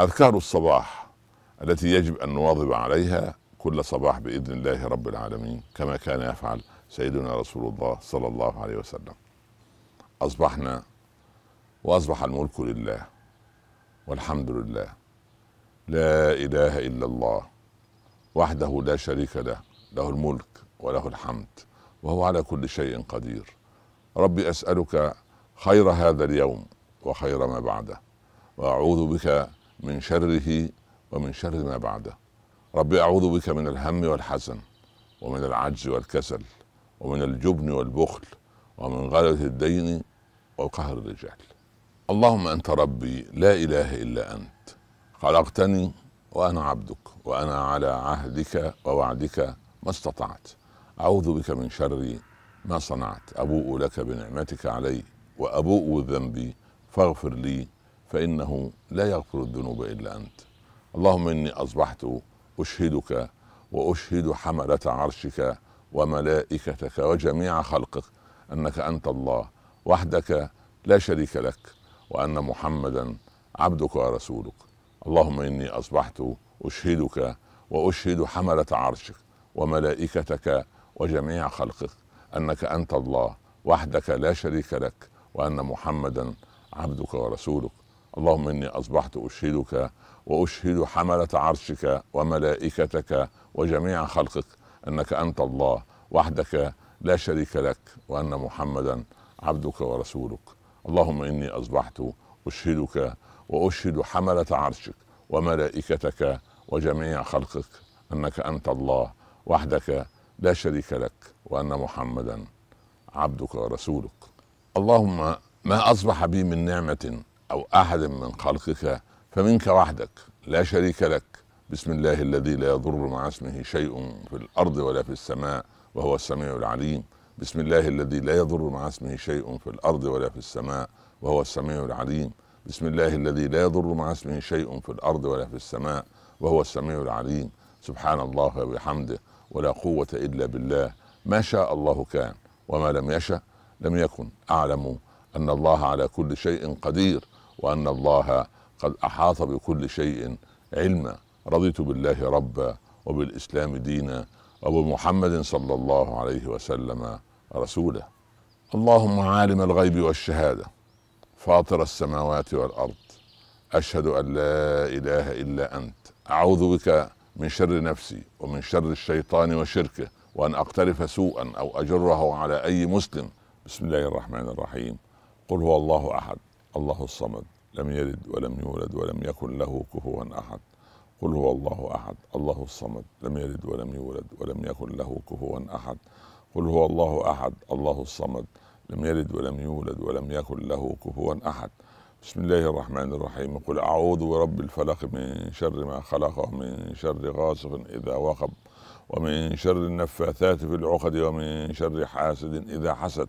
أذكار الصباح التي يجب أن نواظب عليها كل صباح بإذن الله رب العالمين كما كان يفعل سيدنا رسول الله صلى الله عليه وسلم أصبحنا وأصبح الملك لله والحمد لله لا إله إلا الله وحده لا شريك له له الملك وله الحمد وهو على كل شيء قدير ربي أسألك خير هذا اليوم وخير ما بعده وأعوذ بك من شره ومن شر ما بعده ربي أعوذ بك من الهم والحزن ومن العجز والكسل ومن الجبن والبخل ومن غلبة الدين وقهر الرجال اللهم أنت ربي لا إله إلا أنت خلقتني وأنا عبدك وأنا على عهدك ووعدك ما استطعت أعوذ بك من شر ما صنعت أبوء لك بنعمتك علي وأبوء ذنبي فاغفر لي فانه لا يغفر الذنوب الا انت اللهم اني اصبحت اشهدك واشهد حمله عرشك وملائكتك وجميع خلقك انك انت الله وحدك لا شريك لك وان محمدا عبدك ورسولك اللهم اني اصبحت اشهدك واشهد حمله عرشك وملائكتك وجميع خلقك انك انت الله وحدك لا شريك لك وان محمدا عبدك ورسولك اللهم اني اصبحت اشهدك واشهد حمله عرشك وملائكتك وجميع خلقك انك انت الله وحدك لا شريك لك وان محمدا عبدك ورسولك اللهم اني اصبحت اشهدك واشهد حمله عرشك وملائكتك وجميع خلقك انك انت الله وحدك لا شريك لك وان محمدا عبدك ورسولك اللهم ما اصبح بي من نعمه أو أحد من خلقك فمنك وحدك لا شريك لك بسم الله الذي لا يضر مع اسمه شيء في الأرض ولا في السماء وهو السميع العليم بسم الله الذي لا يضر مع اسمه شيء في الأرض ولا في السماء وهو السميع العليم بسم الله الذي لا يضر مع اسمه شيء في الأرض ولا في السماء وهو السميع العليم سبحان الله وبحمده ولا قوة إلا بالله ما شاء الله كان وما لم يشأ لم يكن أعلم أن الله على كل شيء قدير وأن الله قد أحاط بكل شيء علما رضيت بالله ربا وبالإسلام دينا وبمحمد صلى الله عليه وسلم رسولا اللهم عالم الغيب والشهادة فاطر السماوات والأرض أشهد أن لا إله إلا أنت أعوذ بك من شر نفسي ومن شر الشيطان وشركه وأن أقترف سوءا أو أجره على أي مسلم بسم الله الرحمن الرحيم قل هو الله أحد الله الصمد لم يلد ولم يولد ولم يكن له كفوا احد قل هو الله احد الله الصمد لم يلد ولم يولد ولم يكن له كفوا احد قل هو الله احد الله الصمد لم يلد ولم يولد ولم يكن له كفوا احد بسم الله الرحمن الرحيم قل اعوذ برب الفلق من شر ما خلق ومن شر غاسق اذا وقب ومن شر النفاثات في العقد ومن شر حاسد اذا حسد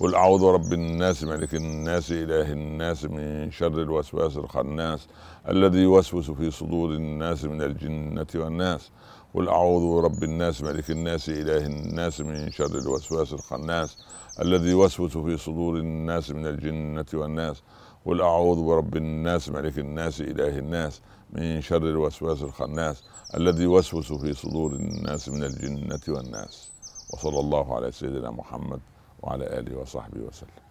قل اعوذ برب الناس ملك الناس اله الناس من شر الوسواس الخناس الذي يوسوس في صدور الناس من الجنه والناس قل اعوذ برب الناس ملك الناس اله الناس من شر الوسواس الخناس الذي يوسوس في صدور الناس من الجنه والناس قل اعوذ برب الناس ملك الناس اله الناس من شر الوسواس الخناس الذي يوسوس في صدور الناس من الجنه والناس وصلى الله على سيدنا محمد وعلى اله وصحبه وسلم